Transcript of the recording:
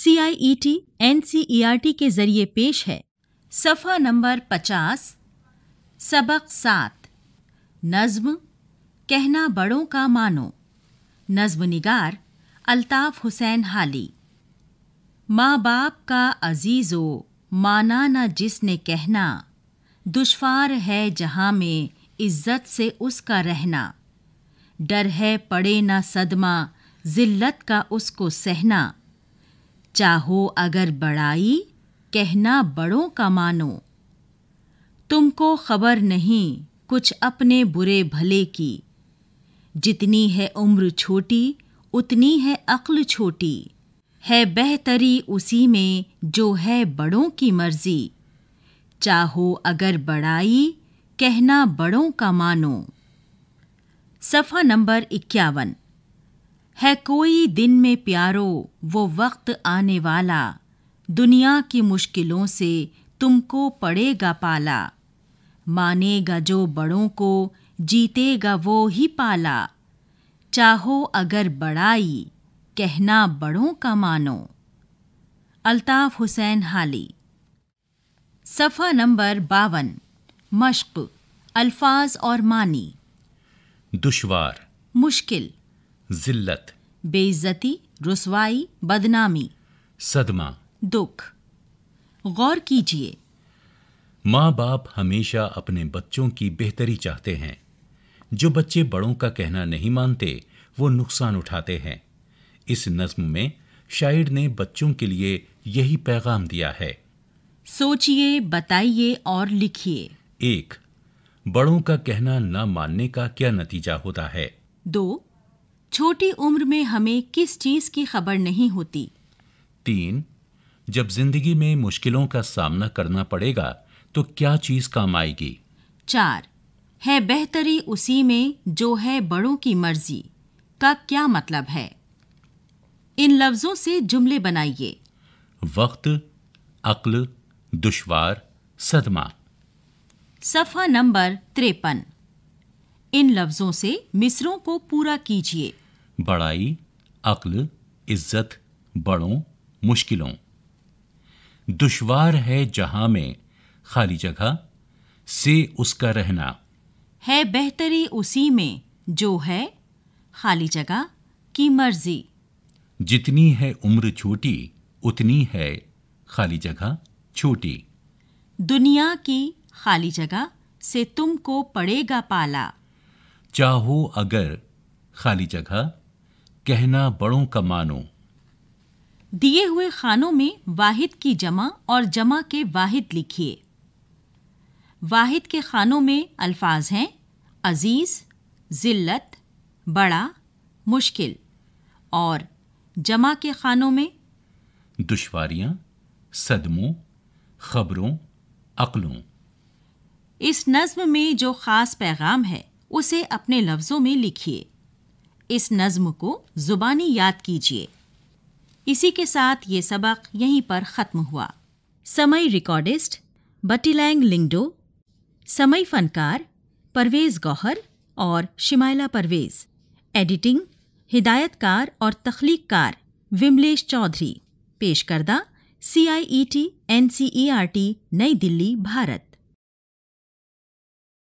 C I E T N C E R T के जरिए पेश है सफ़ा नंबर पचास सबक सात नज्म कहना बड़ों का मानो नज्म निगार अल्ताफ़ हुसैन हाली माँ बाप का अजीज़ो माना न जिसने कहना दुश्वार है जहाँ में इज्जत से उसका रहना डर है पड़े न सदमा जिल्लत का उसको सहना चाहो अगर बड़ाई कहना बड़ों का मानो तुमको खबर नहीं कुछ अपने बुरे भले की जितनी है उम्र छोटी उतनी है अक्ल छोटी है बेहतरी उसी में जो है बड़ों की मर्जी चाहो अगर बड़ाई कहना बड़ों का मानो सफ़ा नंबर इक्यावन है कोई दिन में प्यारो वो वक्त आने वाला दुनिया की मुश्किलों से तुमको पड़ेगा पाला मानेगा जो बड़ों को जीतेगा वो ही पाला चाहो अगर बड़ाई कहना बड़ों का मानो अल्ताफ हुसैन हाली सफ़ा नंबर बावन मश्क अल्फाज और मानी दुशवार मुश्किल जिल्लत बेइज्जती रसवाई बदनामी सदमा दुख गौर कीजिए माँ बाप हमेशा अपने बच्चों की बेहतरी चाहते हैं जो बच्चे बड़ों का कहना नहीं मानते वो नुकसान उठाते हैं इस नज्म में शायर ने बच्चों के लिए यही पैगाम दिया है सोचिए बताइए और लिखिए एक बड़ों का कहना न मानने का क्या नतीजा होता है दो छोटी उम्र में हमें किस चीज की खबर नहीं होती तीन जब जिंदगी में मुश्किलों का सामना करना पड़ेगा तो क्या चीज काम आएगी चार है बेहतरी उसी में जो है बड़ों की मर्जी का क्या मतलब है इन लफ्जों से जुमले बनाइए वक्त अक्ल दुश्वार सदमा सफा नंबर त्रेपन इन लफ्जों से मिसरों को पूरा कीजिए बड़ाई अक्ल इज्जत बड़ों मुश्किलों दुश्वार है जहां में खाली जगह से उसका रहना है बेहतरी उसी में जो है खाली जगह की मर्जी जितनी है उम्र छोटी उतनी है खाली जगह छोटी दुनिया की खाली जगह से तुमको पड़ेगा पाला चाहो अगर खाली जगह कहना बड़ों का मानो दिए हुए खानों में वाहिद की जमा और जमा के वाहिद लिखिए वाहिद के खानों में अल्फाज हैं अज़ीज़ ज़िल्लत बड़ा मुश्किल और जमा के खानों में दुश्वारियां सदमों खबरों अकलों इस नज्म में जो ख़ास पैगाम है उसे अपने लफ्ज़ों में लिखिए इस नज़्म को ज़ुबानी याद कीजिए इसी के साथ ये सबक यहीं पर ख़त्म हुआ समय रिकॉर्डिस्ट बटीलैंग लिंगडो समय फ़नकार परवेज़ गौहर और शिमाइला परवेज़ एडिटिंग हिदायतकार और तख्लीककार विमलेश चौधरी पेश करदा C I E e T N C E e R T New Delhi Bharat